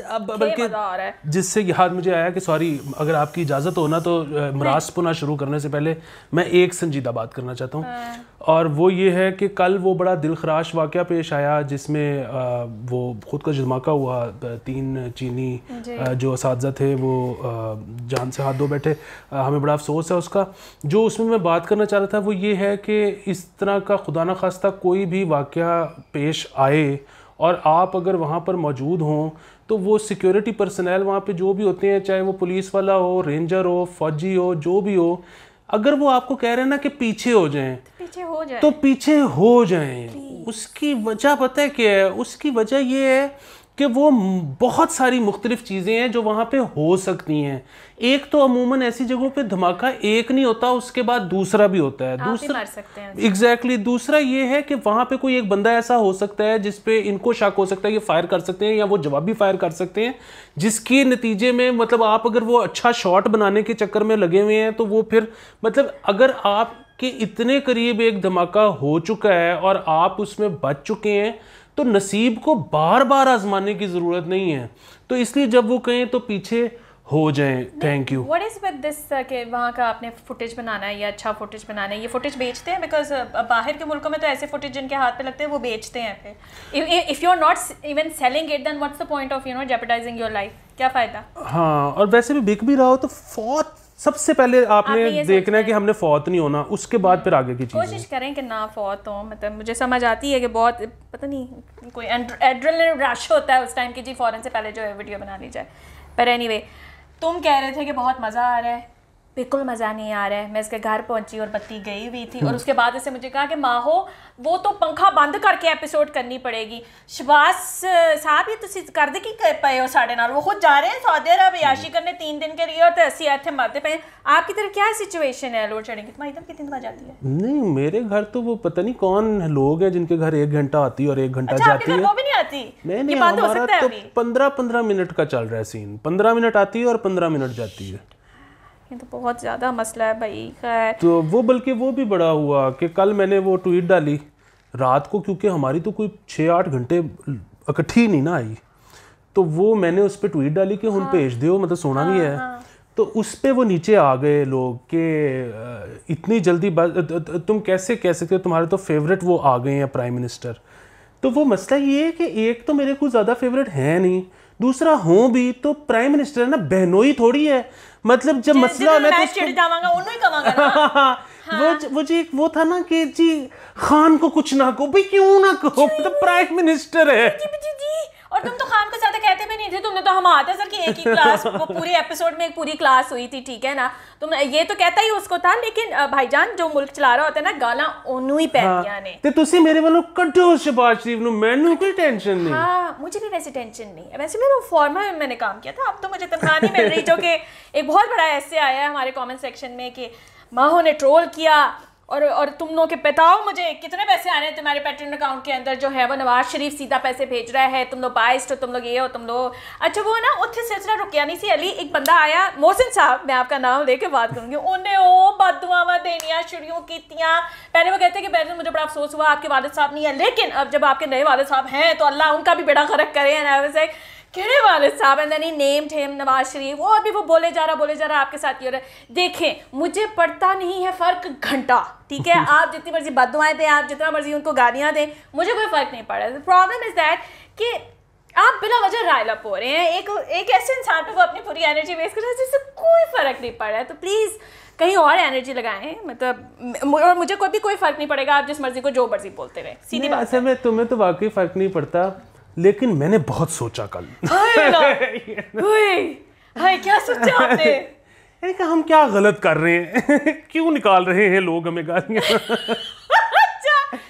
बल्कि जिससे याद मुझे आया कि सॉरी अगर आपकी इजाज़त हो ना तो मरास पुना शुरू करने से पहले मैं एक संजीदा बात करना चाहता हूँ हाँ। और वो ये है कि कल वो बड़ा दिलखराश वाक़ पेश आया जिसमें वो खुद का जमाका हुआ तीन चीनी जो इस थे वो जान से हाथ धो बैठे हमें बड़ा अफसोस है उसका जो उसमें मैं बात करना चाह रहा था वो ये है कि इस तरह का खुदा न खास्ता कोई भी वाक़ पेश आए और आप अगर वहाँ पर मौजूद हों तो वो सिक्योरिटी पर्सनल वहाँ पे जो भी होते हैं चाहे वो पुलिस वाला हो रेंजर हो फौजी हो जो भी हो अगर वो आपको कह रहे हैं ना कि पीछे हो जाएं तो पीछे हो जाएं तो पीछे हो जाएं उसकी वजह पता है क्या है उसकी वजह ये है कि वो बहुत सारी मुख्तलिफ़ चीज़ें हैं जो वहाँ पे हो सकती हैं एक तो अमूमन ऐसी जगहों पे धमाका एक नहीं होता उसके बाद दूसरा भी होता है दूसरा एग्जैक्टली दूसरा ये है कि वहाँ पे कोई एक बंदा ऐसा हो सकता है जिसपे इनको शक हो सकता है ये फायर कर सकते हैं या वो जवाबी फायर कर सकते हैं जिसके नतीजे में मतलब आप अगर वो अच्छा शॉट बनाने के चक्कर में लगे हुए हैं तो वो फिर मतलब अगर आप कि इतने करीब एक धमाका हो चुका है और आप उसमें बच चुके हैं तो नसीब को बार बार आजमाने की ज़रूरत नहीं है तो इसलिए जब वो कहें तो पीछे हो जाए thank you what is with this के वहाँ का आपने फुटेज बनाना है या अच्छा फुटेज बनाना है ये फुटेज बेचते हैं uh, बिकॉज बाहर के मुल्कों में तो ऐसे फुटेज जिनके हाथ पे लगते हैं वो बेचते हैं फिर if you are not even selling it then what's the point of you know jeopardizing your life क्या फ़ायदा हाँ और वैसे भी बिक भी रहा हो तो बहुत सबसे पहले आपने आप देखना है कि हमने फौत नहीं होना उसके बाद हम्म। फिर आगे की चीज़ कोशिश करें कि ना फौत हो मतलब मुझे समझ आती है कि बहुत पता नहीं कोई एड्रेनलिन रश होता है उस टाइम की जी फ़ौरन से पहले जो है वीडियो बना ली जाए पर एनीवे anyway, तुम कह रहे थे कि बहुत मज़ा आ रहा है बिल्कुल मज़ा नहीं आ रहा है मैं इसके घर पहुंची और बत्ती गई हुई थी और उसके बाद इसे मुझे कहा कि माँ हो वो तो पंखा बंद करके एपिसोड करनी पड़ेगी शबाज साहब ये तुम कर दे की कर पाए हो साढ़े नाल वो खुद जा रहे हैं सऊदी अरब याशी हम्म। करने तीन दिन के लिए और तो असी इतने मरते पे आपकी तरह क्या सिचुएशन है लोड शेडिंग की तुम्हारी तरफ कितनी दिन जाती है नहीं मेरे घर तो वो पता नहीं कौन लोग हैं जिनके घर एक घंटा आती है और एक घंटा अच्छा, जाती है नहीं नहीं हमारा तो पंद्रह पंद्रह मिनट का चल रहा है सीन पंद्रह मिनट आती है और पंद्रह मिनट जाती है ये तो बहुत ज़्यादा मसला है भाई खैर तो वो बल्कि वो भी बड़ा हुआ कि कल मैंने वो ट्वीट डाली रात को क्योंकि हमारी तो कोई छः आठ घंटे इकट्ठी नहीं ना आई तो वो मैंने उस पर ट्वीट डाली कि हम हाँ। भेज दो मतलब सोना हाँ, भी है हाँ। तो उस पर वो नीचे आ गए लोग कि इतनी जल्दी तुम कैसे कह सकते हो तुम्हारे तो फेवरेट वो आ गए हैं प्राइम मिनिस्टर तो वो मसला ये है कि एक तो मेरे को ज़्यादा फेवरेट है नहीं दूसरा हो भी तो प्राइम मिनिस्टर है ना बहनोई थोड़ी है मतलब जब मसला मैं तो उसको... हाँ, हाँ। वो ज, वो जी एक वो था ना कि जी खान को कुछ ना कहो भाई क्यों ना कहो मतलब प्राइम मिनिस्टर है जी, जी, जी, और तुम तो खान को ज्यादा कहते भी नहीं थे तुमने तो हम आते सर की एक ही क्लास वो पूरे एपिसोड में एक पूरी क्लास हुई थी ठीक है ना तुम ये तो कहता ही उसको था लेकिन भाईजान जो मुल्क चला रहा होता है ना गाला ओनू ही पहन दिया ने ਤੇ ਤੁਸੀਂ मेरे ਵੱਲੋਂ ਕੱਢੋ शबाश शरीफ नु मेनू कोई टेंशन नहीं हां मुझे भी वैसे टेंशन नहीं है वैसे मैं वो फॉर्मा में मैंने काम किया था अब तो मुझे तो तनख्वाह नहीं मिल रही जो कि एक बहुत बड़ा ऐसे आया है हमारे कमेंट सेक्शन में कि माहो ने ट्रोल किया और और तुम लोग के बताओ मुझे कितने पैसे आ रहे हैं तुम्हारे पैटर्न अकाउंट के अंदर जो है वो नवाज शरीफ सीधा पैसे भेज रहा है तुम लोग बाइस्ट हो तुम लोग ये हो तुम लोग अच्छा वो ना उत्थे सिलसिला नहीं सी अली एक बंदा आया मोहसिन साहब मैं आपका नाम लेके बात करूँगी उन्हें वो बदवावा देनिया शुरू की पहले वो कहते कि बहन तो मुझे बड़ा अफसोस हुआ आपके वालद साहब नहीं है लेकिन अब जब आपके नए वालद साहब हैं तो अल्लाह उनका भी बेड़ा गर्क करे किड़े वाले साहब and then he named him Nawaz Sharif और भी वो बोले जा रहा बोले जा रहा आपके साथ ये हो रहा है देखें मुझे पड़ता नहीं है फ़र्क घंटा ठीक है आप जितनी मर्जी बदवाएँ दें आप जितना मर्जी उनको गालियाँ दें मुझे कोई फ़र्क नहीं पड़ रहा प्रॉब्लम इज़ दैट कि आप बिला वजह रायलप हो रहे हैं एक एक ऐसे इंसान पर वो अपनी पूरी एनर्जी वेस्ट कर रहे हैं जिससे कोई फ़र्क नहीं पड़ रहा है तो प्लीज़ कहीं और एनर्जी लगाएं मतलब और मुझे कोई भी कोई फ़र्क नहीं पड़ेगा आप जिस मर्जी को जो मर्जी बोलते रहे सीधी बात है में तुम्हें तो वाकई फ़र्क नहीं पड़ता लेकिन मैंने बहुत सोचा कल हाय क्या सोचा आपने मैंने हम क्या गलत कर रहे हैं क्यों निकाल रहे हैं लोग हमें गालियां अच्छा,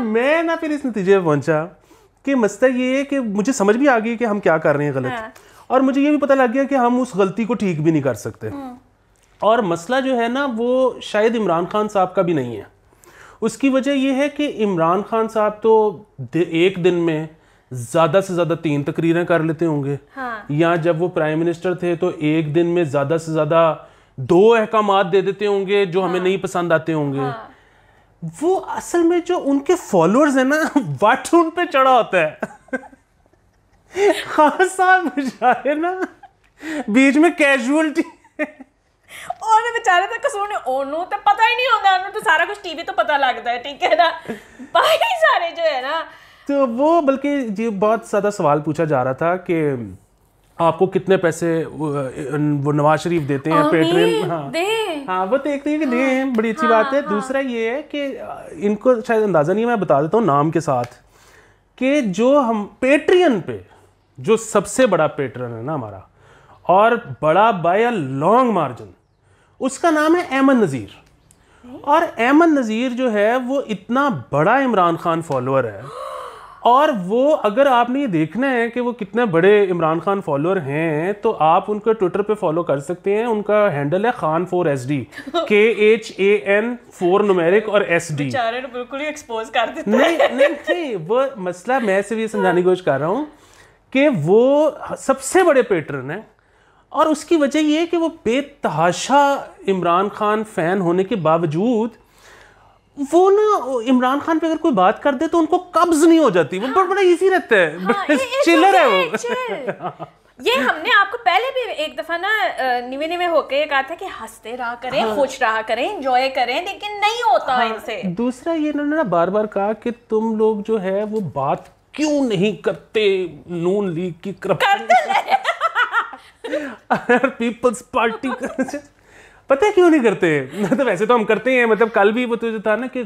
मैं ना फिर इस नतीजे पर पहुंचा कि मसला ये है कि मुझे समझ भी आ गई कि हम क्या कर रहे हैं गलत हाँ। और मुझे ये भी पता लग गया कि हम उस गलती को ठीक भी नहीं कर सकते हम्म। और मसला जो है ना वो शायद इमरान खान साहब का भी नहीं है उसकी वजह यह है कि इमरान खान साहब तो एक दिन में ज़्यादा से ज़्यादा तीन तकरीरें कर लेते होंगे हाँ। या जब वो प्राइम मिनिस्टर थे तो एक दिन में ज़्यादा से ज़्यादा दो अहकाम दे देते होंगे जो हाँ। हमें नहीं पसंद आते होंगे हाँ। वो असल में जो उनके फॉलोअर्स है ना वाट उन पे चढ़ा होता है खान साहब ना बीच में कैजुअलिटी ਉਹਨੇ ਵਿਚਾਰੇ ਦਾ ਕਸੂਰ ਨੇ ਉਹਨੂੰ ਤਾਂ ਪਤਾ ਹੀ ਨਹੀਂ ਹੁੰਦਾ ਉਹਨੂੰ ਤਾਂ ਸਾਰਾ ਕੁਝ ਟੀਵੀ ਤੋਂ ਪਤਾ ਲੱਗਦਾ ਹੈ ਠੀਕ ਹੈ ਨਾ ਬਾਈ ਸਾਰੇ ਜੋ ਹੈ तो वो बल्कि जी बहुत ज़्यादा सवाल पूछा जा रहा था कि आपको कितने पैसे वो नवाज शरीफ देते हैं पेट्रियन हाँ दे। हाँ वो देखते हैं कि दे हाँ, बड़ी अच्छी हाँ, बात है हाँ. दूसरा हाँ। ये है कि इनको शायद अंदाज़ा नहीं है मैं बता देता हूँ नाम के साथ कि जो हम पेट्रियन पे जो सबसे बड़ा पेट्रन है ना हमारा और बड़ा बाय अ लॉन्ग मार्जिन उसका नाम है एमन नज़ीर और एमन नज़ीर जो है वो इतना बड़ा इमरान खान फॉलोअर है और वो अगर आपने ये देखना है कि वो कितने बड़े इमरान खान फॉलोअर हैं तो आप उनको ट्विटर पे फॉलो कर सकते हैं उनका हैंडल है Khan four S D K H A N four numeric और एस डी बिल्कुल ही एक्सपोज कर देते नहीं नहीं नहीं वो मसला मैं सिर्फ ये समझाने की कोशिश कर रहा हूँ कि वो सबसे बड़े पेटर्न हैं और उसकी वजह ये है कि वो बेतहाशा इमरान खान फ़ैन होने के बावजूद वो ना इमरान खान पे अगर कोई बात कर दे तो उनको कब्ज नहीं हो जाती हाँ, वो बड़ा इजी रहता है हाँ, चिलर है वो ये हमने आपको पहले भी एक दफा ना निवे निवे होके कहा था कि हंसते रहा करें हाँ। खुश रहा करें एंजॉय करें लेकिन नहीं होता हाँ, इनसे दूसरा ये ना, ना बार बार कहा कि तुम लोग जो है वो बात क्यों नहीं करते नून लीग की करते पीपल्स पार्टी पता है क्यों नहीं करते मतलब वैसे तो हम करते हैं मतलब कल भी वो तो था ना कि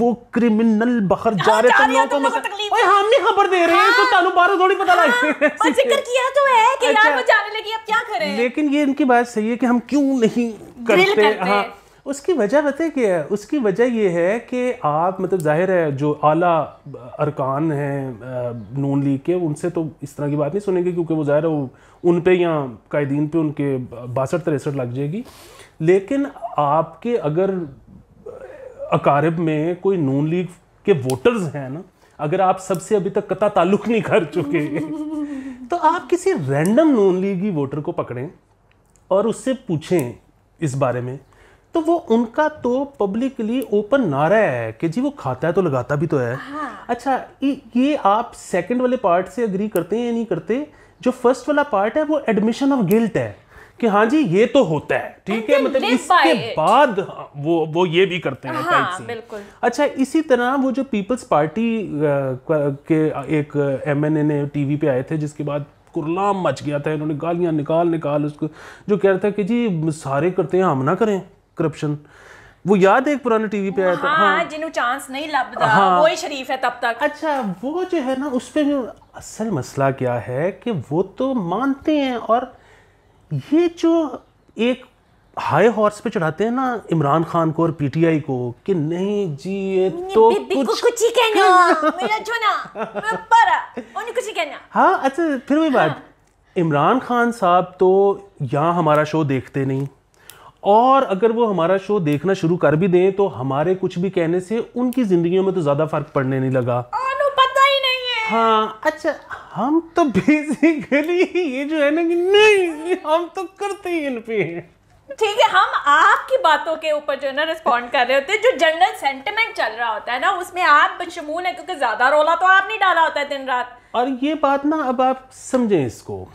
वो क्रिमिनल बाहर जा हाँ, रहे तुम लोगों को ओए हम नहीं खबर दे रहे हैं तो हाँ। तालु बारो थोड़ी पता हाँ, लग और जिक्र किया तो है कि यार अच्छा। वो जाने लगी अब क्या करें लेकिन ये इनकी बात सही है कि हम क्यों नहीं करते हां उसकी वजह बताए क्या है उसकी वजह यह है कि आप मतलब जाहिर है जो आला अरकान हैं नून लीग के उनसे तो इस तरह की बात नहीं सुनेंगे क्योंकि वो जाहिर है वो उन पे या कायदीन पे उनके बासठ तिरसठ लग जाएगी लेकिन आपके अगर अकारब में कोई नून लीग के वोटर्स हैं ना अगर आप सबसे अभी तक कता ताल्लुक नहीं कर चुके तो आप किसी रैंडम नून लीगी वोटर को पकड़ें और उससे पूछें इस बारे में तो वो उनका तो पब्लिकली ओपन नारा है कि जी वो खाता है तो लगाता भी तो है हाँ। अच्छा ये आप सेकंड वाले पार्ट से अग्री करते हैं या नहीं करते जो फर्स्ट वाला पार्ट है वो एडमिशन ऑफ गिल्ट है कि हाँ जी ये तो होता है ठीक है मतलब इसके बाद वो वो ये भी करते हैं हाँ, बिल्कुल अच्छा इसी तरह वो जो पीपल्स पार्टी के एक एमएनए ने टीवी पे आए थे जिसके बाद कुरलाम मच गया था इन्होंने गालियां निकाल निकाल उसको जो कह रहा था कि जी सारे करते हैं हम ना करें करप्शन वो याद है एक पुराने टीवी पे आया था हाँ, हाँ, जिन्हें चांस नहीं लगता हाँ, वो ही शरीफ है तब तक अच्छा वो जो है ना उस पर असल मसला क्या है कि वो तो मानते हैं और ये जो एक हाई हॉर्स पे चढ़ाते हैं ना इमरान खान को और पीटीआई को कि नहीं जी ये तो कुछ कुछ ही कहना मेरा छोना पर उन्हें कुछ ही कहना हाँ अच्छा फिर वही बात हाँ। इमरान खान साहब तो यहाँ हमारा शो देखते नहीं और अगर वो हमारा शो देखना शुरू कर भी दें तो हमारे कुछ भी कहने से उनकी जिंदगियों में तो ज्यादा फर्क पड़ने नहीं लगा पता ही नहीं है हाँ अच्छा हम तो बेसिकली ये जो है ना कि नहीं हम तो करते ही इन पे ठीक है हम आपकी बातों के ऊपर जो है ना रिस्पॉन्ड कर रहे होते हैं जो जनरल सेंटिमेंट चल रहा होता है ना उसमें आप बशमूल है क्योंकि ज्यादा रोला तो आप नहीं डाला होता है दिन रात और ये बात ना अब आप समझें इसको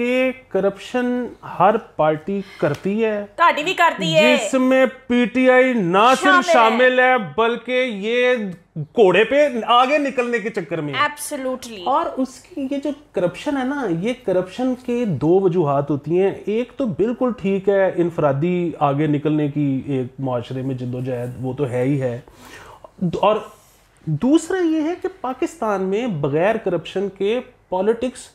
कि करप्शन हर पार्टी करती है ताड़ी भी करती है जिसमें पीटीआई ना सिर्फ शामिल है, ਹੈ ये घोड़े पे आगे निकलने के चक्कर में एब्सोल्युटली और उसकी ये जो करप्शन है ना ये करप्शन के दो वजूहत होती हैं एक तो बिल्कुल ठीक है इनफरादी आगे निकलने की एक माशरे में जिद्दोजहद वो तो है ही है और दूसरा ये है कि पाकिस्तान में बगैर करप्शन के पॉलिटिक्स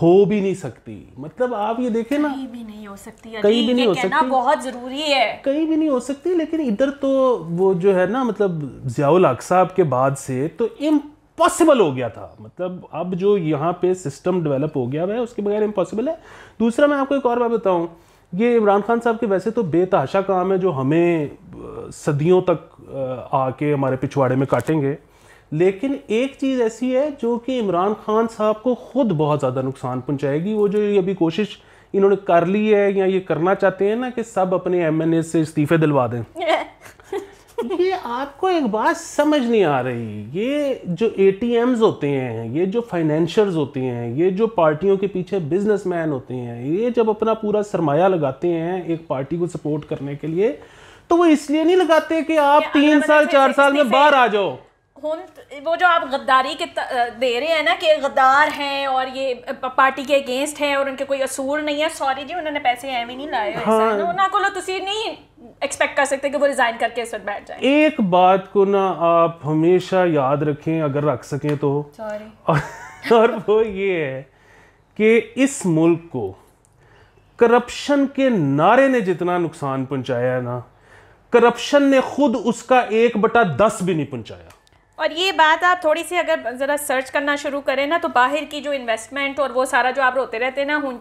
हो भी नहीं सकती मतलब आप ये देखें ना कहीं भी नहीं हो सकती कहीं भी नहीं हो सकती बहुत जरूरी है कहीं भी नहीं हो सकती लेकिन इधर तो वो जो है ना मतलब जियाउल हक साहब के बाद से तो इम्पॉसिबल हो गया था मतलब अब जो यहाँ पे सिस्टम डेवलप हो गया है उसके बगैर इम्पॉसिबल है दूसरा मैं आपको एक और बात बताऊँ ये इमरान खान साहब के वैसे तो बेतहाशा काम है जो हमें सदियों तक आके हमारे पिछवाड़े में काटेंगे लेकिन एक चीज़ ऐसी है जो कि इमरान खान साहब को खुद बहुत ज़्यादा नुकसान पहुंचाएगी वो जो ये अभी कोशिश इन्होंने कर ली है या ये करना चाहते हैं ना कि सब अपने एम से इस्तीफे दिलवा दें ये आपको एक बात समझ नहीं आ रही ये जो ए होते हैं ये जो फाइनेंशर्स होते हैं ये जो पार्टियों के पीछे बिजनेसमैन होते हैं ये जब अपना पूरा सरमाया लगाते हैं एक पार्टी को सपोर्ट करने के लिए तो वो इसलिए नहीं लगाते कि आप तीन साल चार साल में बाहर आ जाओ वो जो आप गद्दारी के दे रहे हैं ना कि गद्दार हैं और ये पार्टी के अगेंस्ट हैं और उनके कोई असूल नहीं है सॉरी जी उन्होंने पैसे एवं नहीं लाए हाँ। ना को तुम नहीं एक्सपेक्ट कर सकते कि वो रिजाइन करके इस वक्त बैठ जाए एक बात को ना आप हमेशा याद रखें अगर रख सकें तो सॉरी और, और वो ये है कि इस मुल्क को करप्शन के नारे ने जितना नुकसान पहुंचाया है ना करप्शन ने खुद उसका एक बटा दस भी नहीं पहुंचाया और ये बात आप थोड़ी सी अगर ज़रा सर्च करना शुरू करें ना तो बाहर की जो इन्वेस्टमेंट और वो सारा जो आप रोते रहते हैं ना हूं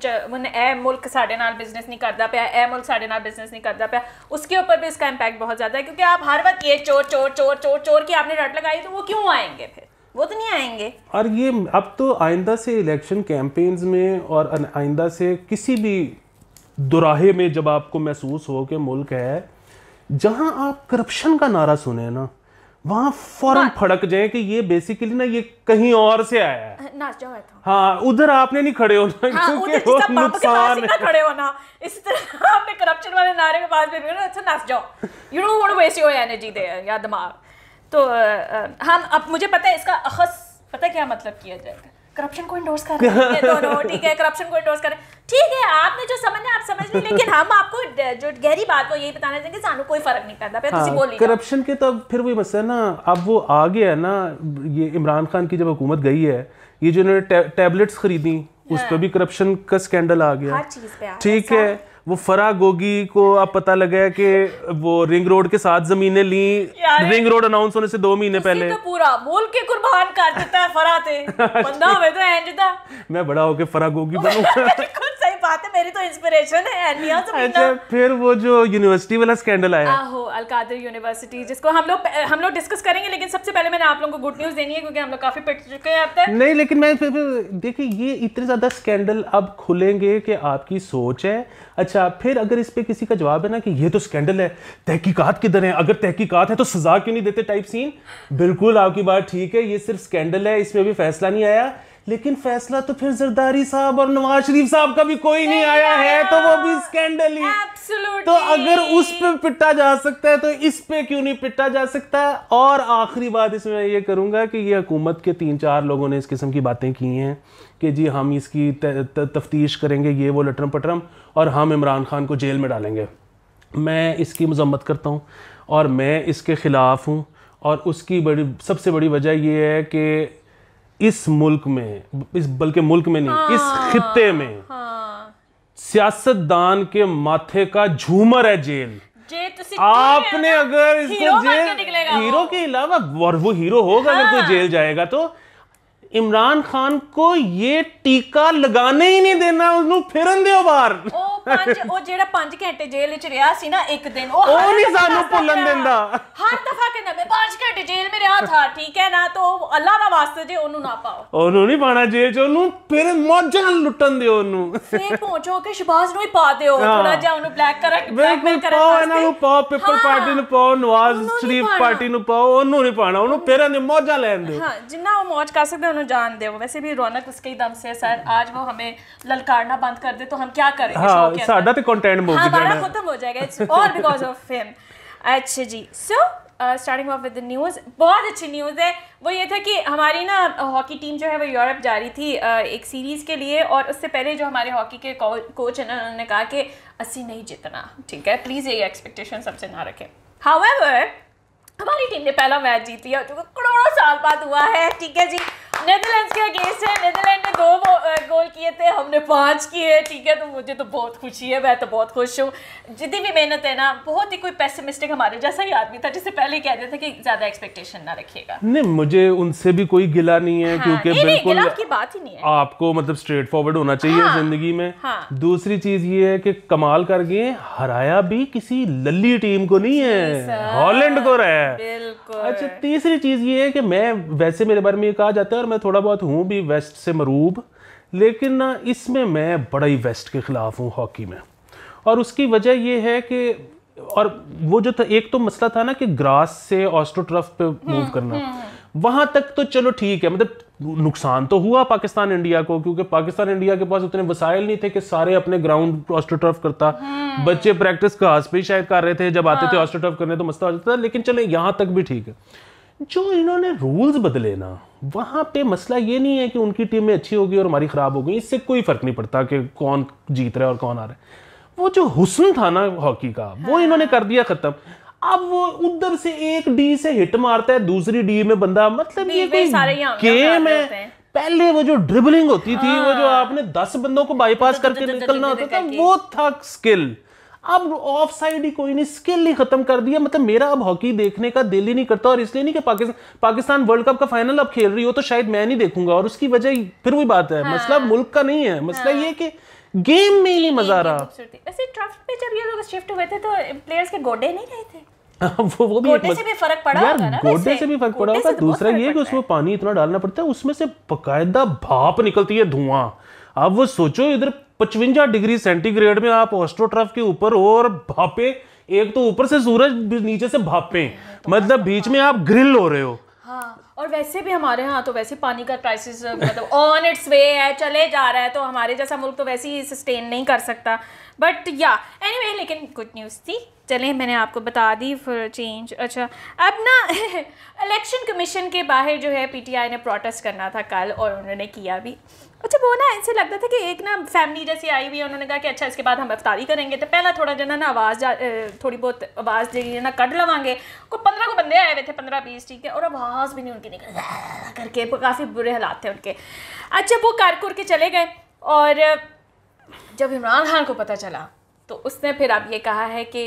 ए मुल्क साढ़े नाल बिजनेस नहीं करता पाया ए मुल्क साढ़े नाल बिजनेस नहीं करता पाया उसके ऊपर भी इसका इम्पैक्ट बहुत ज़्यादा है क्योंकि आप हर वक्त ये चोर चोर चोर चोर चोर की आपने रट लगाई तो वो क्यों आएंगे फिर वो तो नहीं आएंगे और ये अब तो आइंदा से इलेक्शन कैंपेन्स में और आइंदा से किसी भी दुराहे में जब आपको महसूस हो कि मुल्क है जहाँ आप करप्शन का नारा सुने ना वहां फौरन हाँ। फड़क जाए कि ये बेसिकली ना ये कहीं और से आया है हाँ उधर आपने नहीं खड़े होना हाँ, क्योंकि वो नुकसान है खड़े होना इस तरह आपने करप्शन वाले नारे में बात भी अच्छा नाच जाओ you don't want to waste your energy there या दिमाग तो हम अब मुझे पता है इसका अखस पता है क्या मतलब किया जाएगा करप्शन को इंडोर्स कर रहे हैं दोनों ठीक है करप्शन को इंडोर्स कर रहे हैं ठीक है आपने जो समझना आप समझ लें लेकिन हम आपको जो गहरी बात वो यही बताना चाहेंगे ਸਾਨੂੰ ਕੋਈ ਫਰਕ ਨਹੀਂ ਪੈਂਦਾ ਪਿਆ ਤੁਸੀਂ ਬੋਲੀ करप्शन के तो फिर वही मसला ना अब वो आ गया ना ये इमरान खान की जब हुकूमत गई है ये जो इन्होंने टैबलेट्स खरीदी उस पर हाँ। भी करप्शन का स्कैंडल आ गया ठीक है वो फरा गोगी को अब पता लगा कि वो रिंग रोड के साथ जमीनें ली रिंग रोड अनाउंस होने से दो महीने पहले तो पूरा बोल के कुर्बान कर देता है फरा थे बंदा तो मैं बड़ा होके फरा गोगी बनूंगा बात है मेरी तो इंस्पिरेशन है एनिया तो अच्छा फिर वो जो यूनिवर्सिटी वाला स्कैंडल आया हो अलकादर यूनिवर्सिटी जिसको हम लोग हम लोग डिस्कस करेंगे लेकिन सबसे पहले मैंने आप लोगों को गुड न्यूज़ देनी है क्योंकि हम लोग काफ़ी पिट चुके हैं अब तक नहीं लेकिन मैं फिर देखिए ये इतने ज़्यादा स्कैंडल अब खुलेंगे कि आपकी सोच है अच्छा फिर अगर इस पर किसी का जवाब है ना कि ये तो स्कैंडल है तहकीकात किधर है अगर तहकीकात है तो सजा क्यों नहीं देते टाइप सीन बिल्कुल आपकी बात ठीक है ये सिर्फ स्कैंडल है इसमें अभी फैसला नहीं आया लेकिन फैसला तो फिर जरदारी साहब और नवाज शरीफ साहब का भी कोई नहीं आया है तो वो भी स्कैंडल ही तो अगर उस पे पिटा जा सकता है तो इस पे क्यों नहीं पिटा जा सकता और आखिरी बात इसमें मैं ये करूंगा कि ये हुकूमत के तीन चार लोगों ने इस किस्म की बातें की हैं कि जी हम इसकी तफ्तीश करेंगे ये वो लटरम पटरम और हम इमरान खान को जेल में डालेंगे मैं इसकी मजम्मत करता हूँ और मैं इसके ख़िलाफ़ हूँ और उसकी बड़ी सबसे बड़ी वजह यह है कि इस मुल्क में इस बल्कि मुल्क में नहीं हाँ, इस खत्ते में हाँ, सियासतदान के माथे का झूमर है जेल तो आपने अगर इसको जेल हीरो के अलावा और वो हीरो होगा हाँ, अगर कोई हाँ। जेल जाएगा तो ਇਮਰਾਨ ਖਾਨ ਕੋ ਇਹ ਟੀਕਾ ਲਗਾਣੇ ਹੀ ਨਹੀਂ ਦੇਣਾ ਨੂੰ ਫਿਰਨ ਦਿਓ ਬਾਹਰ ਉਹ ਪੰਜ ਉਹ ਜਿਹੜਾ 5 ਘੰਟੇ ਜੇਲ੍ਹ ਵਿੱਚ ਰਿਹਾ ਸੀ ਨਾ ਇੱਕ ਦਿਨ ਉਹ ਉਹ ਨਹੀਂ ਸਾਨੂੰ ਭੁੱਲਣ ਦਿੰਦਾ ਹਰ ਦਫਾ ਕਹਿੰਦਾ ਮੈਂ 5 ਘੰਟੇ ਜੇਲ੍ਹ ਵਿੱਚ ਰਿਹਾ ਥਾ ਠੀਕ ਹੈ ਨਾ ਤੋ ਅੱਲਾ ਦਾ ਵਾਸਤੇ ਜੇ ਉਹਨੂੰ ਨਾ ਪਾਓ ਉਹਨੂੰ ਨਹੀਂ ਪਾਣਾ ਜੇਲ੍ਹ 'ਚ ਉਹਨੂੰ ਫਿਰ ਮੌਜਾਂ ਲੁੱਟਣ ਦਿਓ ਉਹਨੂੰ ਫੇਰ ਪਹੁੰਚੋ ਕਿ ਸ਼ਬਾਜ਼ ਨੂੰ ਹੀ ਪਾ ਦਿਓ ਥੋੜਾ ਜਿਹਾ ਉਹਨੂੰ ਬਲੈਕ ਕਰਾ ਬਲੈਕ ਕਰਨ ਪਾਓ ਇਹਨਾਂ ਨੂੰ ਪਾਓ ਪੀਪਲ ਪਾਰਟੀ ਨੂੰ ਪਾਓ ਨਵਾਜ਼ ਸ਼ਰੀਫ ਪਾਰਟੀ ਨੂੰ ਪਾਓ ਉਹਨੂੰ ਨਹੀਂ ਪਾਣਾ ਉਹਨੂੰ ਫਿਰਾਂ ਦੇ ਮੌਜਾਂ ਲੈਣ ਦਿਓ ਹਾਂ ਜਿੰਨਾ ਉਹ ਮੌਜ ਕਰ ਸਕਦੇ जानो जान दे वैसे भी रौनक उसके ही दम से सर आज वो हमें ललकारना बंद कर दे तो हम क्या करेंगे हाँ, साडा ते कंटेंट मूव हमारा खत्म हो जाएगा it's all because of him अच्छा जी so starting off with the news बहुत अच्छी न्यूज़ है वो ये था कि हमारी ना हॉकी uh, टीम जो है वो यूरोप जा रही थी uh, एक सीरीज़ के लिए और उससे पहले जो हमारे हॉकी के कोच हैं ना उन्होंने कहा कि असी नहीं जीतना ठीक है प्लीज़ ये एक्सपेक्टेशन सबसे ना रखें हावेवर हमारी टीम ने पहला मैच जीत लिया जो करोड़ों साल बाद हुआ है ठीक है जी नेदरलैंड्स के अगेंस्ट है नेदरलैंड ने दो गोल किए थे हमने पांच किए ठीक है तो मुझे तो बहुत खुशी है मैं तो बहुत खुश हूँ जितनी भी मेहनत है ना बहुत ही कोई पेसिमिस्टिक हमारे जैसा ही आदमी था जिसे पहले कह देते कि ज्यादा एक्सपेक्टेशन ना रखिएगा नहीं मुझे उनसे भी कोई गिला नहीं है हाँ, क्योंकि बिल्कुल की बात ही नहीं है आपको मतलब स्ट्रेट फॉरवर्ड होना चाहिए हाँ। जिंदगी में हाँ। दूसरी चीज ये है कि कमाल कर गए हराया भी किसी लल्ली टीम को नहीं है हॉलैंड को रहा है अच्छा तीसरी चीज ये है कि मैं वैसे मेरे बारे में कहा जाता है मैं थोड़ा बहुत हूँ भी वेस्ट से मरूब लेकिन ना इसमें मैं बड़ा ही वेस्ट के ख़िलाफ़ हूँ हॉकी में और उसकी वजह ये है कि और वो जो था एक तो मसला था ना कि ग्रास से ऑस्ट्रोट्रफ पे मूव हम्म, करना हम्म, हम्म। वहां तक तो चलो ठीक है मतलब नुकसान तो हुआ पाकिस्तान इंडिया को क्योंकि पाकिस्तान इंडिया के पास उतने वसाइल नहीं थे कि सारे अपने ग्राउंड ऑस्ट्रोटर्फ करता बच्चे प्रैक्टिस घास पे शायद कर रहे थे जब आते थे हाँ। ऑस्ट्रोटर्फ करने तो मसला हो जाता था लेकिन चले यहाँ तक भी ठीक है जो इन्होंने रूल्स बदले ना वहाँ पे मसला ये नहीं है कि उनकी में अच्छी होगी और हमारी ख़राब हो गई इससे कोई फ़र्क नहीं पड़ता कि कौन जीत रहा है और कौन आ रहा है वो जो हुसन था ना हॉकी का हाँ। वो इन्होंने कर दिया ख़त्म अब वो उधर से एक डी से हिट मारता है दूसरी डी में बंदा मतलब ये कोई गेम है पहले वो जो ड्रिबलिंग होती थी वो जो हाँ। आपने दस बंदों को बाईपास तो तो तो करके निकलना होता था वो था स्किल अब ऑफ साइड ही कोई नहीं स्किल ही खत्म कर दिया मतलब मेरा अब हॉकी देखने का दिल ही नहीं करता और इसलिए नहीं कि पाकिस्तान पाकिस्तान वर्ल्ड कप का फाइनल अब खेल रही हो तो शायद मैं नहीं देखूंगा और उसकी वजह फिर वही बात है मतलब हाँ। मसला मुल्क का नहीं है मसला मतलब हाँ। ये कि गेम में ही नहीं मजा रहा वैसे ट्रफ पे जब ये लोग शिफ्ट हुए थे तो प्लेयर्स के गोडे नहीं रहे थे वो वो भी गोडे से भी फर्क पड़ा यार गोडे से भी फर्क पड़ा होगा दूसरा ये कि उसमें पानी इतना डालना पड़ता है उसमें से बकायदा भाप निकलती है धुआं अब वो सोचो इधर पचवंजा डिग्री सेंटीग्रेड में आप ऑस्ट्रोट्रफ के ऊपर और भापे एक तो ऊपर से सूरज नीचे से भापे तो मतलब बीच में आप ग्रिल हो रहे हो हाँ और वैसे भी हमारे यहाँ तो वैसे पानी का क्राइसिस मतलब ऑन इट्स वे है चले जा रहा है तो हमारे जैसा मुल्क तो वैसे ही सस्टेन नहीं कर सकता बट या एनीवे लेकिन गुड न्यूज़ थी चलें मैंने आपको बता दी फॉर चेंज अच्छा अब ना इलेक्शन कमीशन के बाहर जो है पीटीआई ने प्रोटेस्ट करना था कल और उन्होंने किया भी अच्छा वो ना ऐसे लगता था कि एक ना फैमिली जैसी आई हुई है उन्होंने कहा कि अच्छा इसके बाद हम अफ्तारी करेंगे तो पहला थोड़ा जो ना आवाज़ थोड़ी बहुत आवाज़ दे ना कट लवाएंगे को पंद्रह को बंदे आए हुए थे पंद्रह बीस ठीक है और आवाज़ भी नहीं उनकी निकल करके काफ़ी बुरे हालात थे उनके अच्छा वो कर कुर के चले गए और जब इमरान खान को पता चला तो उसने फिर अब ये कहा है कि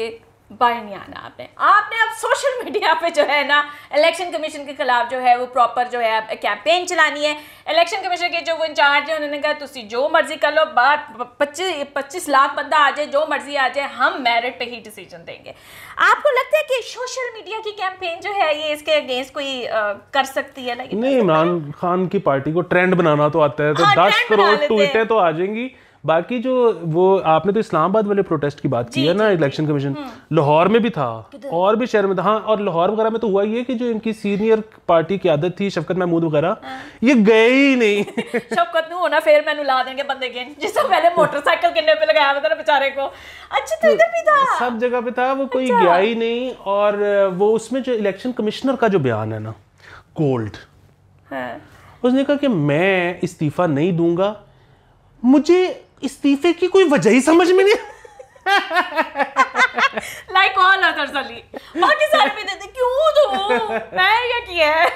बाहर नहीं आना आपने आपने अब सोशल मीडिया पे जो है ना इलेक्शन कमीशन के खिलाफ जो है वो प्रॉपर जो है कैंपेन चलानी है इलेक्शन कमीशन के जो वो इंचार्ज है उन्होंने कहा तुम जो मर्जी कर लो बात पच्चीस पच्चीस लाख बंदा आ जाए जो मर्जी आ जाए हम मेरिट पे ही डिसीजन देंगे आपको लगता है कि सोशल मीडिया की कैंपेन जो है ये इसके अगेंस्ट कोई आ, कर सकती है नहीं इमरान खान की पार्टी को ट्रेंड बनाना तो आता है तो हाँ, दस करोड़ ट्वीटें तो आ जाएंगी बाकी जो वो आपने तो इस्लामाबाद वाले प्रोटेस्ट की बात की है ना इलेक्शन हम्म। कमीशन लाहौर में भी था और भी शहर में था हाँ और लाहौर वगैरह में तो हुआ ये कि जो इनकी सीनियर पार्टी की आदत थी शफकत महमूद वगैरह हाँ। ये गए ही नहीं शफकत होना फिर मैं ला देंगे बंदे के जिससे पहले मोटरसाइकिल किन्ने पे लगाया था बेचारे को अच्छा तो इधर भी था सब जगह पे था वो कोई अच्छा। गया ही नहीं और वो उसमें जो इलेक्शन कमिश्नर का जो बयान है ना कोल्ड हाँ। उसने कहा कि मैं इस्तीफा नहीं दूंगा मुझे इस्तीफे की कोई वजह ही समझ में नहीं लाइक ऑल अदर्स अली बाकी सारे में देते क्यों दो मैं ये किया है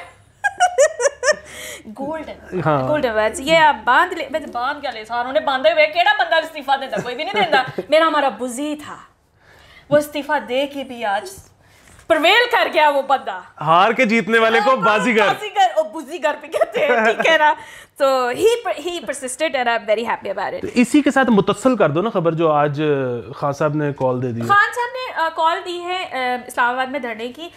ਗੋਲਡਨ ਗੋਲਡਨ ਵਰਡਸ ਇਹ ਆ ਬਾਂਧ ਲੈ ਮੈਂ ਬਾਂਧ ਕੇ ਲੈ ਸਾਰੋਂ ਨੇ ਬਾਂਧੇ ਹੋਏ ਕਿਹੜਾ ਬੰਦਾ ਅਸਤੀਫਾ ਦਿੰਦਾ ਕੋਈ ਵੀ ਨਹੀਂ ਦਿੰਦਾ ਮੇਰਾ ਹਮਾਰਾ ਬੁਜ਼ੀ ਥਾ वो इस्तीफा दे के भी आज प्रवेल कर गया वो बंदा हार के जीतने वाले को हाँ, बाजीगर बाजीगर और बुजीगर भी कहते हैं ठीक है ना तो he he persisted and I am very happy about it इसी के साथ मुतसल कर दो ना खबर जो आज खान साहब ने कॉल दे दी खान साहब ने कॉल दी है इस्लामाबाद में धरने की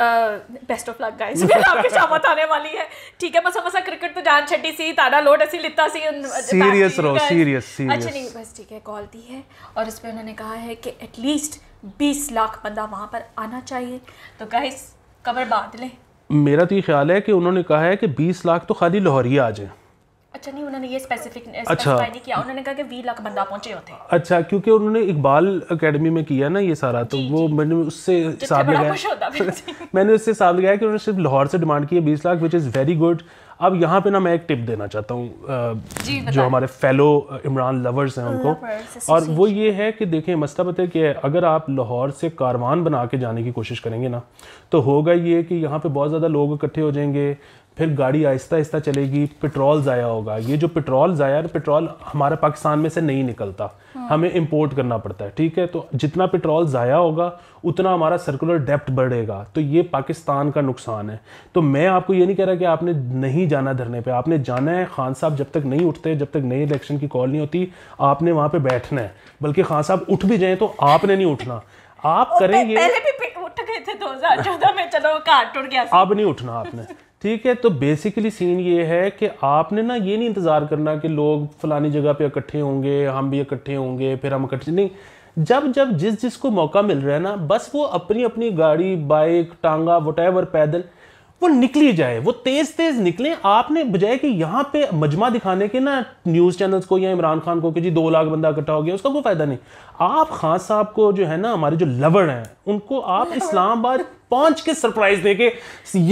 बेस्ट ऑफ लक गाइस फिर आपकी शामत आने वाली है ठीक है मसा मसा क्रिकेट तो जान छटी सी ताड़ा लोड ऐसी लिता सी सीरियस रो सीरियस सीरियस अच्छा नहीं बस ठीक है कॉल दी है और इस पे उन्होंने कहा है कि एटलीस्ट 20 लाख बंदा वहां पर आना चाहिए तो गाइस कवर बांध लें मेरा तो ये ख्याल है कि उन्होंने कहा है कि 20 लाख तो खाली लाहौरिया आ जाए अच्छा नहीं उन्होंने ये स्पेसिफिक अच्छा नहीं किया उन्होंने कहा कि लाख बंदा पहुंचे होते अच्छा क्योंकि उन्होंने इकबाल एकेडमी में किया ना ये सारा तो वो मैंने उससे हिसाब लगाया मैंने उससे हिसाब लगाया कि उन्होंने सिर्फ लाहौर से डिमांड की है बीस lakh which is very good अब यहाँ पे ना मैं एक टिप देना चाहता हूँ जो हमारे फेलो इमरान लवर्स हैं उनको और वो ये है कि देखें मसला पता है कि अगर आप लाहौर से कारवान बना के जाने की कोशिश करेंगे ना तो होगा ये कि यहाँ पे बहुत ज़्यादा लोग इकट्ठे हो जाएंगे फिर गाड़ी आहिस्ता आहिस्ता चलेगी पेट्रोल ज़ाया होगा ये जो पेट्रोल ज़ाया है पेट्रोल हमारा पाकिस्तान में से नहीं निकलता हाँ। हमें इंपोर्ट करना पड़ता है ठीक है तो जितना पेट्रोल ज़ाया होगा उतना हमारा सर्कुलर डेप्ट बढ़ेगा तो ये पाकिस्तान का नुकसान है तो मैं आपको ये नहीं कह रहा कि आपने नहीं जाना धरने पर आपने जाना है खान साहब जब तक नहीं उठते जब तक नई इलेक्शन की कॉल नहीं होती आपने वहाँ पर बैठना है बल्कि खान साहब उठ भी जाएँ तो आपने नहीं उठना आप करेंगे पहले भी उठ गए थे 2014 में चलो कार टूट गया आप नहीं उठना आपने ठीक है तो बेसिकली सीन ये है कि आपने ना ये नहीं इंतज़ार करना कि लोग फलानी जगह पे इकट्ठे होंगे हम भी इकट्ठे होंगे फिर हम इकट्ठे नहीं जब जब जिस जिसको मौका मिल रहा है ना बस वो अपनी अपनी गाड़ी बाइक टांगा वट पैदल वो निकली जाए वो तेज तेज निकले आपने बजाय कि यहां पे मजमा दिखाने के ना न्यूज़ चैनल्स को या इमरान खान को कि जी दो लाख बंदा इकट्ठा हो गया उसका कोई फ़ायदा नहीं आप खान साहब को जो है ना हमारे जो लवर हैं उनको आप इस्लामाबाद पहुंच के सरप्राइज दे के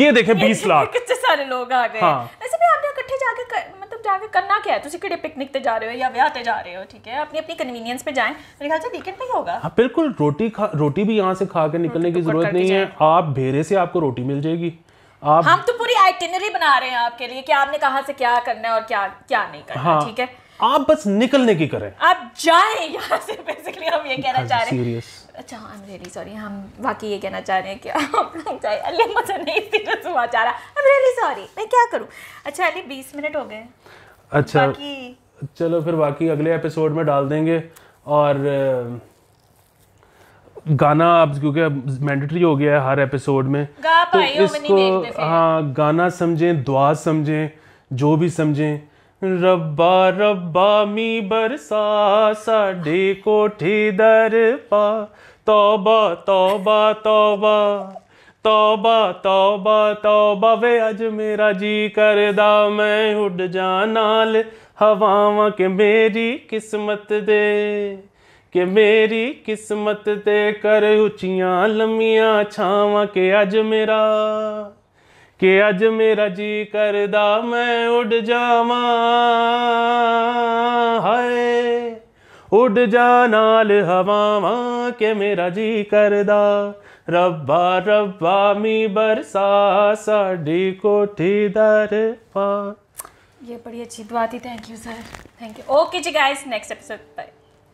ये देखें बीस लाख कितने सारे लोग आ गए हाँ। ऐसे भी आपने इकट्ठे जाके कर, मतलब जाके करना क्या है तुम किड़े पिकनिक पे जा रहे हो या ब्याह पे जा रहे हो ठीक है अपनी अपनी कन्वीनियंस पे जाएं मेरे ख्याल से वीकेंड पे ही होगा हाँ बिल्कुल रोटी खा रोटी भी यहाँ से खा के निकलने की जरूरत नहीं है आप भेरे से आपको रोटी मिल जाएगी आप हम तो पूरी आइटिनरी बना रहे हैं आपके लिए कि आपने कहा से क्या करना है और क्या क्या नहीं करना हाँ, ठीक है आप बस निकलने की करें आप जाए यहाँ से बेसिकली हम ये कहना चाह रहे हैं अच्छा आई एम रियली सॉरी हम बाकी ये कहना चाह रहे हैं कि आप लोग जाए अली मुझे नहीं सीरियस हुआ चाह रहा आई एम रियली सॉरी मैं क्या करूँ अच्छा अली बीस मिनट हो गए अच्छा चलो फिर बाकी अगले एपिसोड में डाल देंगे और गाना अब क्योंकि मैंडेटरी हो गया है हर एपिसोड में गा तो इसको हाँ गाना समझें दुआ समझें जो भी समझें रब्बा रब्बा मी बरसा साडे कोठी दर पा तौबा तौबा तौबा तौबा तौबा तौबा वे अज मेरा जी करदा मैं उड जा नाल हवावा के मेरी किस्मत दे कि मेरी किस्मत ते कर उचिया लम्बिया छावा के अज मेरा के अज मेरा जी करदा मैं उड़ जाव है उड़ जा नाल हवावा के मेरा जी करदा रब्बा रब्बा मी बरसा साड़ी कोठी दर पा ये बड़ी अच्छी दुआ थी thank you sir thank you okay जी गाइस नेक्स्ट एपिसोड बाय